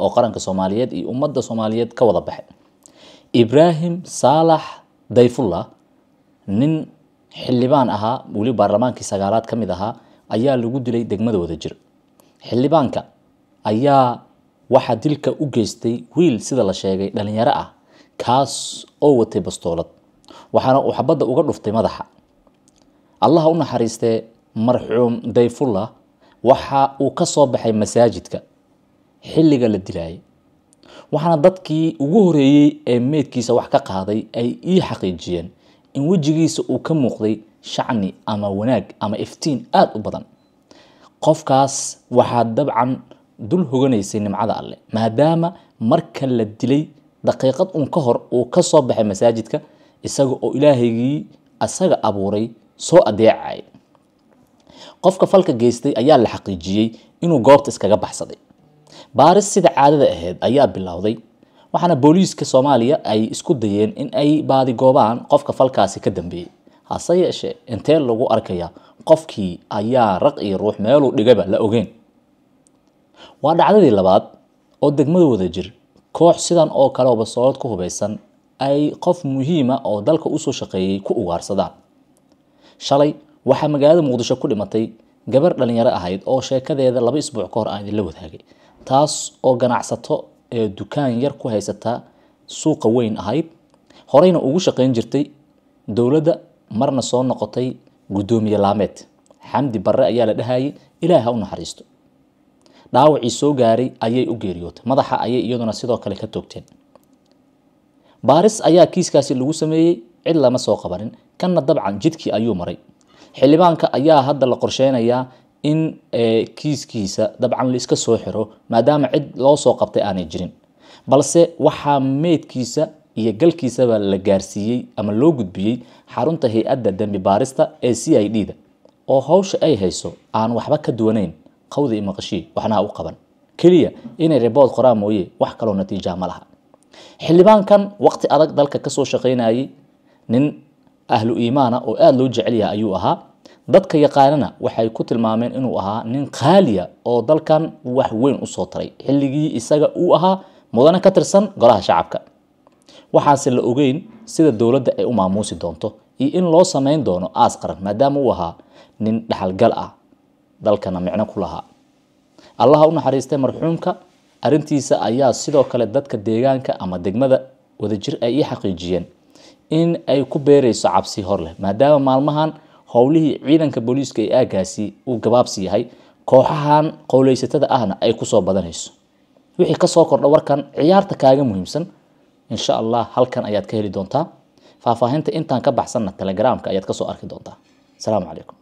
oo qaranka soomaaliyeed iyo ummadda soomaaliyeed ka wada baxay ibraahim saalax dayfullah nin xildhibaan ahaa weli baarlamaankii sagaalaad ka mid ahaa ayaa lagu dilay degmada wadajir xildhibaanka ayaa waxaa dilka u geystay wiil sida la sheegay dhalinyaro ah kaas oo watay bastoolad waxaana uu xabadda uga dhuftay madaxa allaha u naxariistee marxuum dayfullah waxa uu ka soo baxay masaajidka xilliga la dilaayay waxaana dadkii ugu horeeyey ee meydkiisa wax ka qaaday ay ii xaqiijiyeen in wejigiisa uu ka muuqday shacni ama wanaag ama iftiin aada u badan qofkaas waxaa dabcan dul hoganaysay nimcada alleh maadaama marka la dilay daqiiqad un ka hor uu ka soo baxay masaajidka isaga oo ilaahaygii isaga abuuray soo adeecay qofka falka geystay ayaa la xaqiijiyey inuu goobta iskaga baxsaday baaris sida caadada ahayd ayaa bilowday waxaana booliiska soomaaliya ay isku dayeen in ay baadigoobaan qofka falkaasi ka dambeeyey hase yeeshee intee lagu arkaya qofkii ayaa raq iyo ruux meeluu dhigaba la ogeen waa dhacdadii labaad oo degmada jir koox sidan oo kale oba soolad ku hubaysan ay qof muhiima oo dalka usoo shaqeeyey ku ugaarsadaan shalay waxaa magaalada muqdisho ku dhimatay gabar dhalinyaro ahayd oo sheekadeeda laba isbuuc ka hor aan idinla wadaagay taas oo ganacsato ee dukaan yar ku haysataa suuqa weyn ahayd horeyna ugu shaqeyn jirtay dowladda marna soo noqotay guddoomiye laameed xamdi barre ayaa la dhahayay ilaah ha u naxariisto dhaawacii soo gaaray ayay u geeriyootay madaxa ayay iyaduna sidoo kale ka toogteen baaris ayaa kiiskaasi lagu sameeyey cid lama soo qabanin kanna dabcan jidkii ayuu maray xildhibaanka ayaa hadda la qorsheynayaa in eh, kiiskiisa dabcan laiska soo xiro maadaama cid loo soo qabtay aanay jirin balse waxaa meydkiisa iyo galkiisaba la gaarsiiyey ama loo gudbiyey xarunta hay-adda dembi baarista ee c i d da oo howsha ay hayso aan waxba ka duwanayn qawdi iyo maqashii waxnaha u qaban keliya inay rebood qoraa mooye wax kaloo natiijaa ma laha xildhibaankan waqti adag dalka kasoo shaqaynayay nin ahlu iimaana oo aada loo jecel yahay ayuu ahaa dadka yaqaanana waxay ku tilmaameen inuu ahaa nin qaaliya oo dalkan wax weyn usoo taray xilligii isaga uu ahaa mudana ka tirsan golaha shacabka waxaase la ogeyn sida dowladda ay u maamuusi doonto iyo in loo samayn doono aas qaran maadaama uu ahaa nin dhaxalgal ah dalkana micno ku lahaa allaha u naxariistay marxuumka arrintiisa ayaa sidoo kale dadka deegaanka ama degmada wadajir ay ii xaqiijiyeen in ay ku beerayso cabsi hor maadaama maalmahan howlihii ciidanka booliiska ee aagaasi uu gabaabsi yahay kooxahan qowleysatada ahna ay kusoo badanayso wixii kasoo kordha warkan ciyaarta kaaga muhiimsan insha allah halkan ayaad ka heli doontaa faahfaahinta intaan ka baxsanna telegramka ayaad kasoo arki doontaa asalaamu calaykum